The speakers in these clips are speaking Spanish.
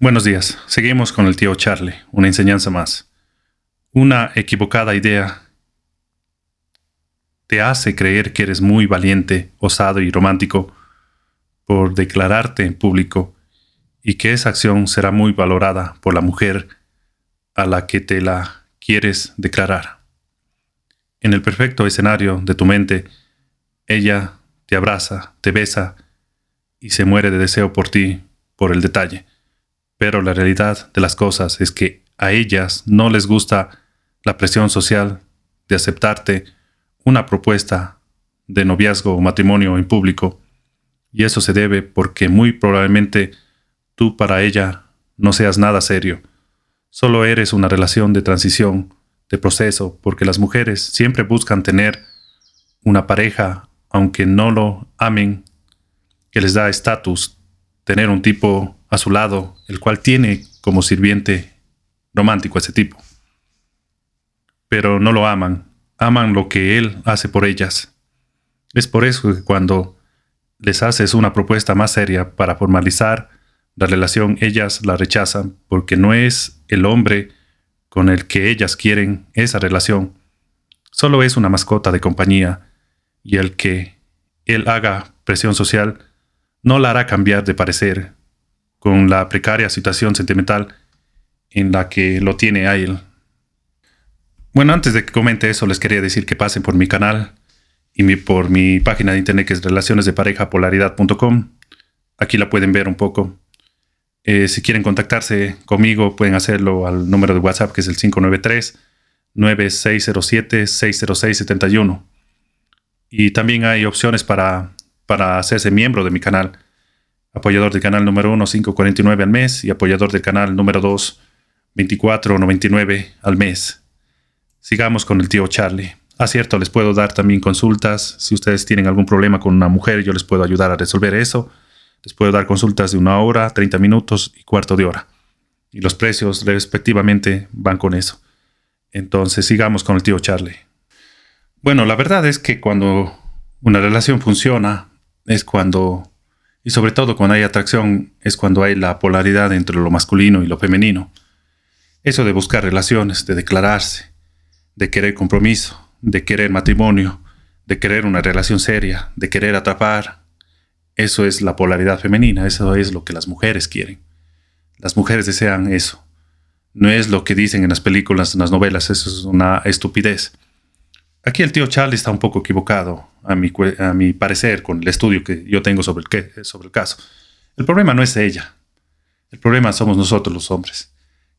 Buenos días. Seguimos con el tío Charlie. Una enseñanza más. Una equivocada idea te hace creer que eres muy valiente, osado y romántico por declararte en público y que esa acción será muy valorada por la mujer a la que te la quieres declarar. En el perfecto escenario de tu mente, ella te abraza, te besa y se muere de deseo por ti, por el detalle. Pero la realidad de las cosas es que a ellas no les gusta la presión social de aceptarte una propuesta de noviazgo o matrimonio en público. Y eso se debe porque muy probablemente tú para ella no seas nada serio. Solo eres una relación de transición, de proceso, porque las mujeres siempre buscan tener una pareja, aunque no lo amen, que les da estatus, tener un tipo a su lado, el cual tiene como sirviente romántico a ese tipo. Pero no lo aman, aman lo que él hace por ellas. Es por eso que cuando les haces una propuesta más seria para formalizar la relación, ellas la rechazan porque no es el hombre con el que ellas quieren esa relación. Solo es una mascota de compañía y el que él haga presión social no la hará cambiar de parecer con la precaria situación sentimental en la que lo tiene a él. Bueno, antes de que comente eso, les quería decir que pasen por mi canal y por mi página de internet que es relacionesdeparejapolaridad.com. Aquí la pueden ver un poco. Eh, si quieren contactarse conmigo, pueden hacerlo al número de WhatsApp que es el 593-9607-60671. Y también hay opciones para, para hacerse miembro de mi canal apoyador del canal número 1, 5.49 al mes y apoyador del canal número 2, 24.99 al mes. Sigamos con el tío Charlie. Ah, cierto, les puedo dar también consultas. Si ustedes tienen algún problema con una mujer, yo les puedo ayudar a resolver eso. Les puedo dar consultas de una hora, 30 minutos y cuarto de hora. Y los precios respectivamente van con eso. Entonces sigamos con el tío Charlie. Bueno, la verdad es que cuando una relación funciona es cuando y sobre todo cuando hay atracción es cuando hay la polaridad entre lo masculino y lo femenino. Eso de buscar relaciones, de declararse, de querer compromiso, de querer matrimonio, de querer una relación seria, de querer atrapar. Eso es la polaridad femenina, eso es lo que las mujeres quieren. Las mujeres desean eso. No es lo que dicen en las películas, en las novelas, eso es una estupidez. Aquí el tío Charlie está un poco equivocado, a mi, a mi parecer, con el estudio que yo tengo sobre el, sobre el caso. El problema no es ella. El problema somos nosotros los hombres,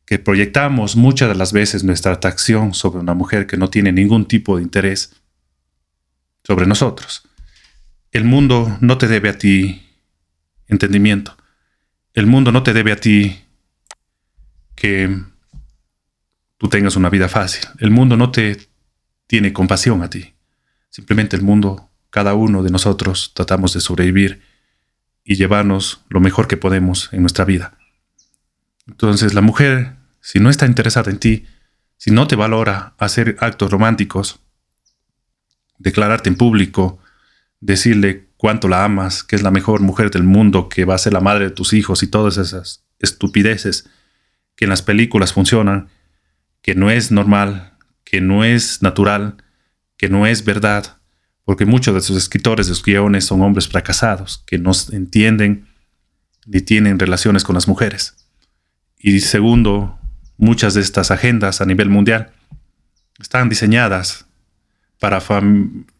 que proyectamos muchas de las veces nuestra atracción sobre una mujer que no tiene ningún tipo de interés sobre nosotros. El mundo no te debe a ti entendimiento. El mundo no te debe a ti que tú tengas una vida fácil. El mundo no te tiene compasión a ti. Simplemente el mundo, cada uno de nosotros, tratamos de sobrevivir y llevarnos lo mejor que podemos en nuestra vida. Entonces la mujer, si no está interesada en ti, si no te valora hacer actos románticos, declararte en público, decirle cuánto la amas, que es la mejor mujer del mundo, que va a ser la madre de tus hijos y todas esas estupideces que en las películas funcionan, que no es normal, que no es natural, que no es verdad, porque muchos de sus escritores, de sus guiones, son hombres fracasados, que no entienden ni tienen relaciones con las mujeres. Y segundo, muchas de estas agendas a nivel mundial están diseñadas para,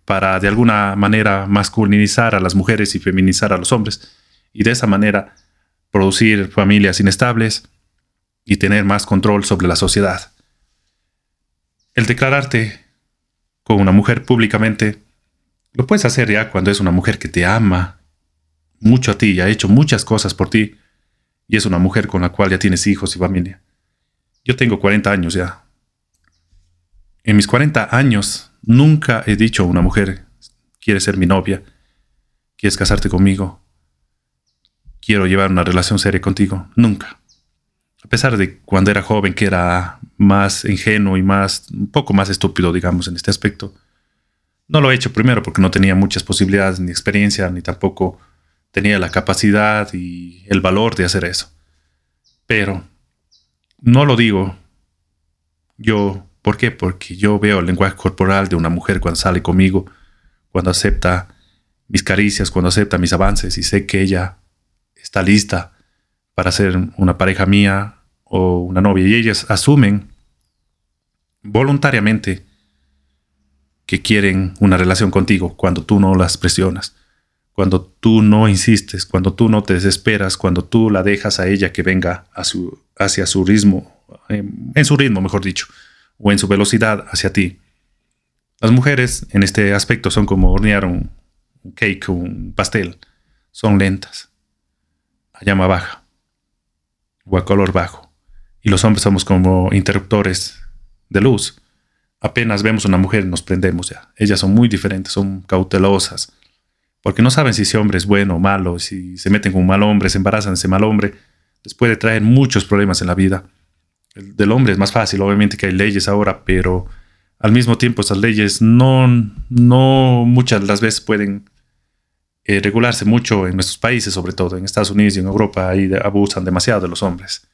para de alguna manera masculinizar a las mujeres y feminizar a los hombres, y de esa manera producir familias inestables y tener más control sobre la sociedad el declararte con una mujer públicamente, lo puedes hacer ya cuando es una mujer que te ama mucho a ti y ha hecho muchas cosas por ti y es una mujer con la cual ya tienes hijos y familia. Yo tengo 40 años ya. En mis 40 años nunca he dicho a una mujer, quieres ser mi novia, quieres casarte conmigo, quiero llevar una relación seria contigo. Nunca. A pesar de cuando era joven que era más ingenuo y más, un poco más estúpido, digamos, en este aspecto. No lo he hecho primero porque no tenía muchas posibilidades, ni experiencia, ni tampoco tenía la capacidad y el valor de hacer eso. Pero no lo digo yo, ¿por qué? Porque yo veo el lenguaje corporal de una mujer cuando sale conmigo, cuando acepta mis caricias, cuando acepta mis avances y sé que ella está lista para ser una pareja mía o una novia. Y ellas asumen voluntariamente que quieren una relación contigo cuando tú no las presionas, cuando tú no insistes, cuando tú no te desesperas, cuando tú la dejas a ella que venga hacia su ritmo, eh, en, su ritmo, mejor dicho, o en su velocidad hacia ti. Las mujeres en este aspecto son como hornear un, un cake, un pastel. Son lentas, a llama baja o a color bajo. Y los hombres somos como interruptores de luz. Apenas vemos una mujer nos prendemos ya. Ellas son muy diferentes, son cautelosas. Porque no saben si ese hombre es bueno o malo, si se meten con un mal hombre, se embarazan de ese mal hombre. Les puede traer muchos problemas en la vida. El del hombre es más fácil, obviamente que hay leyes ahora, pero al mismo tiempo esas leyes no, no muchas de las veces pueden eh, regularse mucho en nuestros países, sobre todo en Estados Unidos y en Europa, ahí abusan demasiado de los hombres.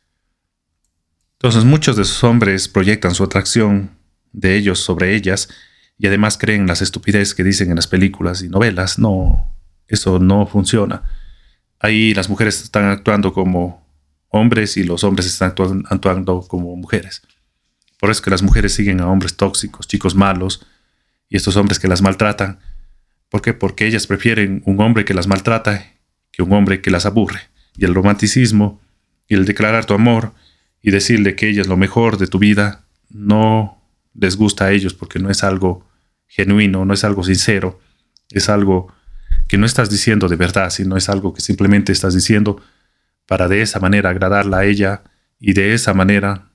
Entonces muchos de esos hombres proyectan su atracción de ellos sobre ellas y además creen las estupidez que dicen en las películas y novelas. No, eso no funciona. Ahí las mujeres están actuando como hombres y los hombres están actuando, como mujeres. Por eso que las mujeres siguen a hombres tóxicos, chicos malos, y estos hombres que las maltratan. ¿Por qué? Porque ellas prefieren un hombre que las maltrata que un hombre que las aburre. Y el romanticismo y el declarar tu amor y decirle que ella es lo mejor de tu vida, no les gusta a ellos porque no es algo genuino, no es algo sincero, es algo que no estás diciendo de verdad, sino es algo que simplemente estás diciendo para de esa manera agradarla a ella y de esa manera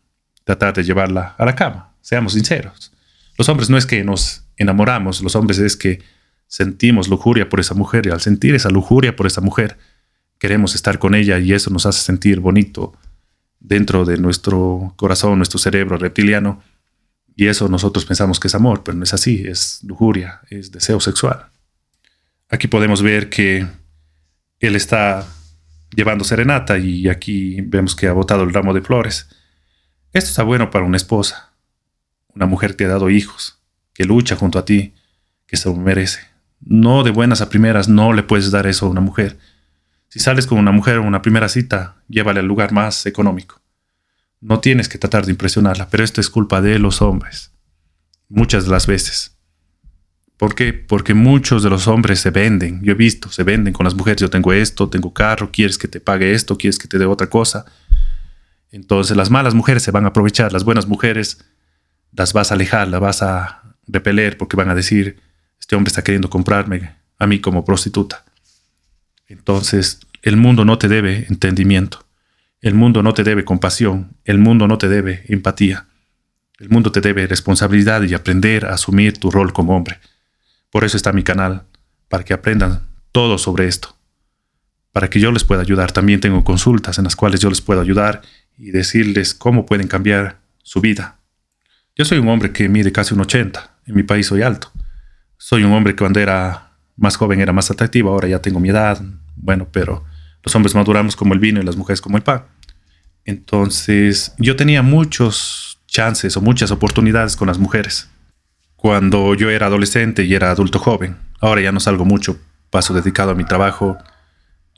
tratar de llevarla a la cama. Seamos sinceros. Los hombres no es que nos enamoramos, los hombres es que sentimos lujuria por esa mujer y al sentir esa lujuria por esa mujer queremos estar con ella y eso nos hace sentir bonito, dentro de nuestro corazón, nuestro cerebro reptiliano. Y eso nosotros pensamos que es amor, pero no es así, es lujuria, es deseo sexual. Aquí podemos ver que él está llevando serenata y aquí vemos que ha botado el ramo de flores. Esto está bueno para una esposa, una mujer que ha dado hijos, que lucha junto a ti, que se lo merece. No de buenas a primeras, no le puedes dar eso a una mujer. Si sales con una mujer en una primera cita, llévale al lugar más económico. No tienes que tratar de impresionarla, pero esto es culpa de los hombres. Muchas de las veces. ¿Por qué? Porque muchos de los hombres se venden. Yo he visto, se venden con las mujeres. Yo tengo esto, tengo carro, quieres que te pague esto, quieres que te dé otra cosa. Entonces las malas mujeres se van a aprovechar, las buenas mujeres las vas a alejar, las vas a repeler porque van a decir, este hombre está queriendo comprarme a mí como prostituta. Entonces, el mundo no te debe entendimiento. El mundo no te debe compasión. El mundo no te debe empatía. El mundo te debe responsabilidad y aprender a asumir tu rol como hombre. Por eso está mi canal, para que aprendan todo sobre esto. Para que yo les pueda ayudar. También tengo consultas en las cuales yo les puedo ayudar y decirles cómo pueden cambiar su vida. Yo soy un hombre que mide casi un 80. En mi país soy alto. Soy un hombre que cuando era más joven era más atractivo. Ahora ya tengo mi edad, bueno, pero los hombres maduramos como el vino y las mujeres como el pan. Entonces, yo tenía muchos chances o muchas oportunidades con las mujeres cuando yo era adolescente y era adulto joven. Ahora ya no salgo mucho, paso dedicado a mi trabajo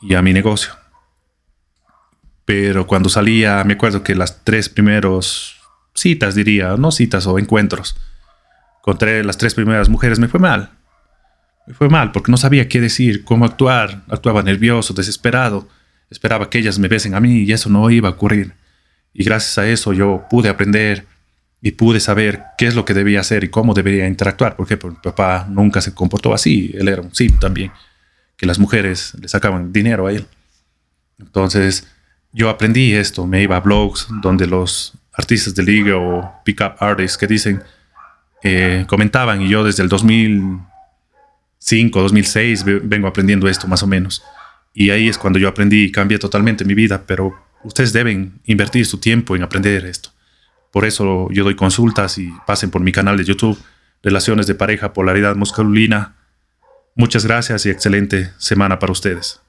y a mi negocio. Pero cuando salía, me acuerdo que las tres primeros citas, diría, no citas o encuentros, con las tres primeras mujeres me fue mal fue mal porque no sabía qué decir, cómo actuar. Actuaba nervioso, desesperado. Esperaba que ellas me besen a mí y eso no iba a ocurrir. Y gracias a eso yo pude aprender y pude saber qué es lo que debía hacer y cómo debería interactuar, porque mi papá nunca se comportó así, él era un sim también, que las mujeres le sacaban dinero a él. Entonces yo aprendí esto, me iba a blogs donde los artistas de liga o pick-up artists que dicen, eh, comentaban y yo desde el 2000 2005, 2006 vengo aprendiendo esto más o menos. Y ahí es cuando yo aprendí y cambié totalmente mi vida, pero ustedes deben invertir su tiempo en aprender esto. Por eso yo doy consultas y pasen por mi canal de YouTube, Relaciones de Pareja, Polaridad Masculina. Muchas gracias y excelente semana para ustedes.